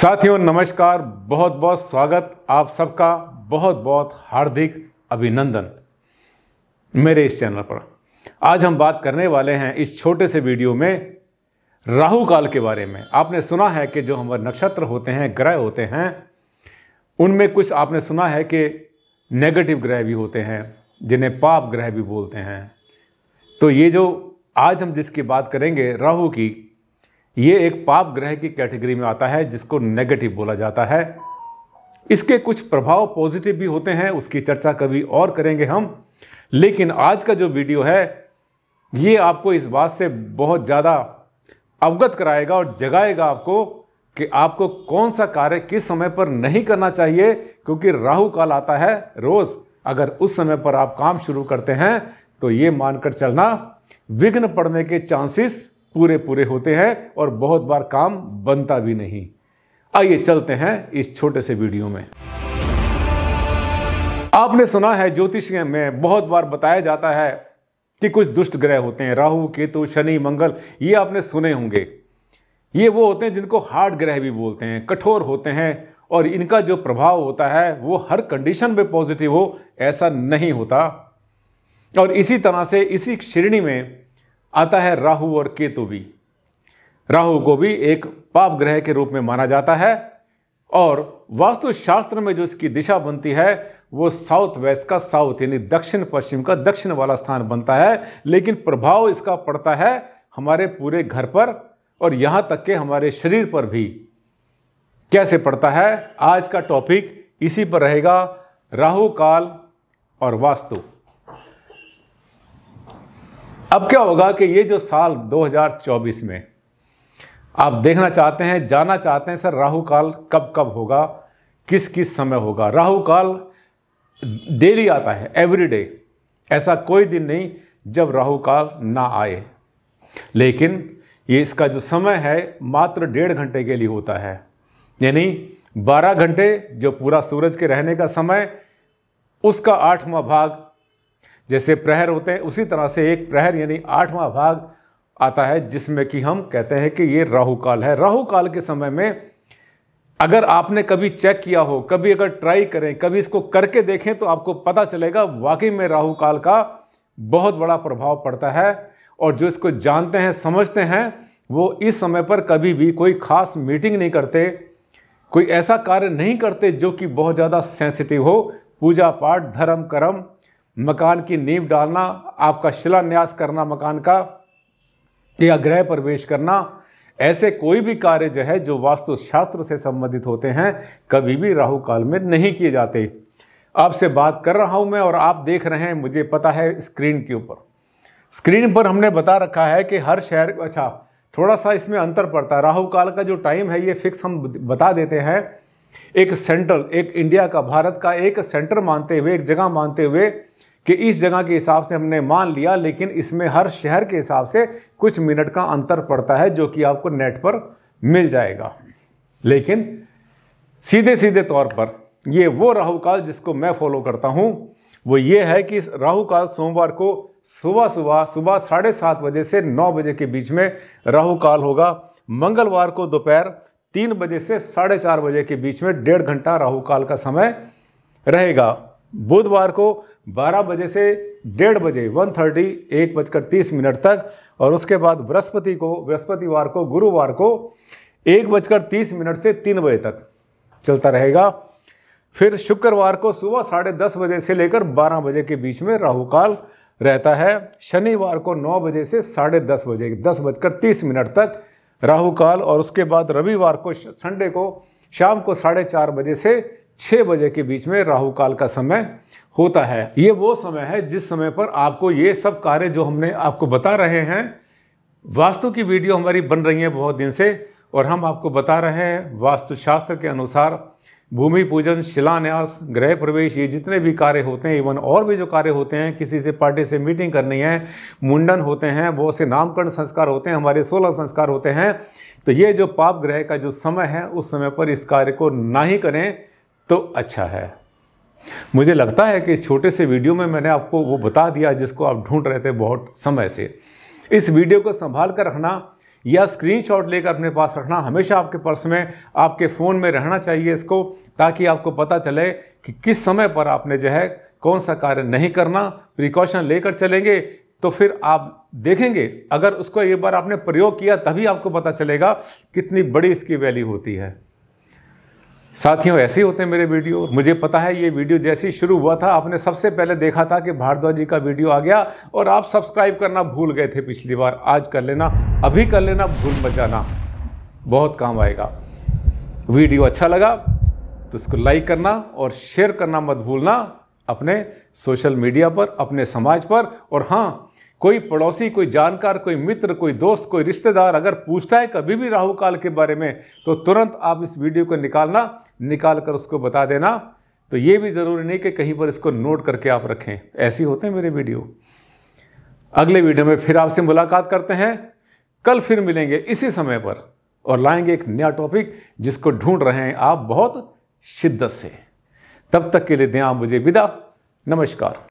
साथियों नमस्कार बहुत बहुत स्वागत आप सबका बहुत बहुत हार्दिक अभिनंदन मेरे इस चैनल पर आज हम बात करने वाले हैं इस छोटे से वीडियो में राहु काल के बारे में आपने सुना है कि जो हमारे नक्षत्र होते हैं ग्रह होते हैं उनमें कुछ आपने सुना है कि नेगेटिव ग्रह भी होते हैं जिन्हें पाप ग्रह भी बोलते हैं तो ये जो आज हम जिसकी बात करेंगे राहु की ये एक पाप ग्रह की कैटेगरी में आता है जिसको नेगेटिव बोला जाता है इसके कुछ प्रभाव पॉजिटिव भी होते हैं उसकी चर्चा कभी और करेंगे हम लेकिन आज का जो वीडियो है ये आपको इस बात से बहुत ज़्यादा अवगत कराएगा और जगाएगा आपको कि आपको कौन सा कार्य किस समय पर नहीं करना चाहिए क्योंकि राहु काल आता है रोज़ अगर उस समय पर आप काम शुरू करते हैं तो ये मानकर चलना विघ्न पड़ने के चांसेस पूरे पूरे होते हैं और बहुत बार काम बनता भी नहीं आइए चलते हैं इस छोटे से वीडियो में आपने सुना है ज्योतिष में बहुत बार बताया जाता है कि कुछ दुष्ट ग्रह होते हैं राहु केतु शनि मंगल ये आपने सुने होंगे ये वो होते हैं जिनको हार्ड ग्रह भी बोलते हैं कठोर होते हैं और इनका जो प्रभाव होता है वो हर कंडीशन में पॉजिटिव हो ऐसा नहीं होता और इसी तरह से इसी श्रेणी में आता है राहु और केतु भी राहु को भी एक पाप ग्रह के रूप में माना जाता है और वास्तुशास्त्र में जो इसकी दिशा बनती है वो साउथ वेस्ट का साउथ यानी दक्षिण पश्चिम का दक्षिण वाला स्थान बनता है लेकिन प्रभाव इसका पड़ता है हमारे पूरे घर पर और यहाँ तक के हमारे शरीर पर भी कैसे पड़ता है आज का टॉपिक इसी पर रहेगा राहु काल और वास्तु अब क्या होगा कि ये जो साल 2024 में आप देखना चाहते हैं जाना चाहते हैं सर राहु काल कब कब होगा किस किस समय होगा राहु काल डेली आता है एवरी डे ऐसा कोई दिन नहीं जब राहु काल ना आए लेकिन ये इसका जो समय है मात्र डेढ़ घंटे के लिए होता है यानी बारह घंटे जो पूरा सूरज के रहने का समय उसका आठवां भाग जैसे प्रहर होते हैं उसी तरह से एक प्रहर यानी आठवां भाग आता है जिसमें कि हम कहते हैं कि ये राहु काल है राहु काल के समय में अगर आपने कभी चेक किया हो कभी अगर ट्राई करें कभी इसको करके देखें तो आपको पता चलेगा वाकई में राहु काल का बहुत बड़ा प्रभाव पड़ता है और जो इसको जानते हैं समझते हैं वो इस समय पर कभी भी कोई खास मीटिंग नहीं करते कोई ऐसा कार्य नहीं करते जो कि बहुत ज़्यादा सेंसिटिव हो पूजा पाठ धर्म कर्म मकान की नींव डालना आपका शिलान्यास करना मकान का या गृह प्रवेश करना ऐसे कोई भी कार्य जो है जो वास्तुशास्त्र से संबंधित होते हैं कभी भी राहु काल में नहीं किए जाते आपसे बात कर रहा हूं मैं और आप देख रहे हैं मुझे पता है स्क्रीन के ऊपर स्क्रीन पर हमने बता रखा है कि हर शहर अच्छा थोड़ा सा इसमें अंतर पड़ता है राहु काल का जो टाइम है ये फिक्स हम बता देते हैं एक सेंट्रल एक इंडिया का भारत का एक सेंटर मानते हुए एक जगह मानते हुए कि इस जगह के हिसाब से हमने मान लिया लेकिन इसमें हर शहर के हिसाब से कुछ मिनट का अंतर पड़ता है जो कि आपको नेट पर मिल जाएगा लेकिन सीधे सीधे तौर पर ये वो राहु काल जिसको मैं फॉलो करता हूँ वो ये है कि राहु काल सोमवार को सुबह सुबह सुबह साढ़े सात बजे से नौ बजे के बीच में राहु काल होगा मंगलवार को दोपहर तीन बजे से साढ़े चार बजे के बीच में डेढ़ घंटा राहु काल का समय रहेगा बुधवार को बारह बजे से डेढ़ बजे वन थर्टी एक बजकर तीस मिनट तक और उसके बाद बृहस्पति को बृहस्पतिवार को गुरुवार को एक बजकर तीस मिनट से तीन बजे तक चलता रहेगा फिर शुक्रवार को सुबह साढ़े दस बजे से लेकर बारह बजे के बीच में राहु काल रहता है शनिवार को नौ बजे से साढ़े दस बजे दस बजकर तीस मिनट तक राहुकाल और उसके बाद रविवार को संडे को शाम को साढ़े चार बजे से छः बजे के बीच में राहु काल का समय होता है ये वो समय है जिस समय पर आपको ये सब कार्य जो हमने आपको बता रहे हैं वास्तु की वीडियो हमारी बन रही है बहुत दिन से और हम आपको बता रहे हैं वास्तुशास्त्र के अनुसार भूमि पूजन शिलान्यास गृह प्रवेश ये जितने भी कार्य होते हैं इवन और भी जो कार्य होते हैं किसी से पार्टी से मीटिंग करनी है मुंडन होते हैं बहुत से नामकरण संस्कार होते हैं हमारे सोलह संस्कार होते हैं तो ये जो पाप ग्रह का जो समय है उस समय पर इस कार्य को ना ही करें तो अच्छा है मुझे लगता है कि इस छोटे से वीडियो में मैंने आपको वो बता दिया जिसको आप ढूंढ रहे थे बहुत समय से इस वीडियो को संभाल कर रखना या स्क्रीनशॉट लेकर अपने पास रखना हमेशा आपके पर्स में आपके फ़ोन में रहना चाहिए इसको ताकि आपको पता चले कि किस समय पर आपने जो है कौन सा कार्य नहीं करना प्रिकॉशन लेकर चलेंगे तो फिर आप देखेंगे अगर उसको एक बार आपने प्रयोग किया तभी आपको पता चलेगा कितनी बड़ी इसकी वैल्यू होती है साथियों ऐसे ही होते हैं मेरे वीडियो मुझे पता है ये वीडियो जैसे ही शुरू हुआ था आपने सबसे पहले देखा था कि भारद्वाज जी का वीडियो आ गया और आप सब्सक्राइब करना भूल गए थे पिछली बार आज कर लेना अभी कर लेना भूल मत जाना बहुत काम आएगा वीडियो अच्छा लगा तो इसको लाइक करना और शेयर करना मत भूलना अपने सोशल मीडिया पर अपने समाज पर और हाँ कोई पड़ोसी कोई जानकार कोई मित्र कोई दोस्त कोई रिश्तेदार अगर पूछता है कभी भी राहु काल के बारे में तो तुरंत आप इस वीडियो को निकालना निकाल कर उसको बता देना तो ये भी ज़रूरी नहीं कि कहीं पर इसको नोट करके आप रखें ऐसे होते हैं मेरे वीडियो अगले वीडियो में फिर आपसे मुलाकात करते हैं कल फिर मिलेंगे इसी समय पर और लाएंगे एक नया टॉपिक जिसको ढूंढ रहे हैं आप बहुत शिद्दत से तब तक के लिए दें आप मुझे विदा नमस्कार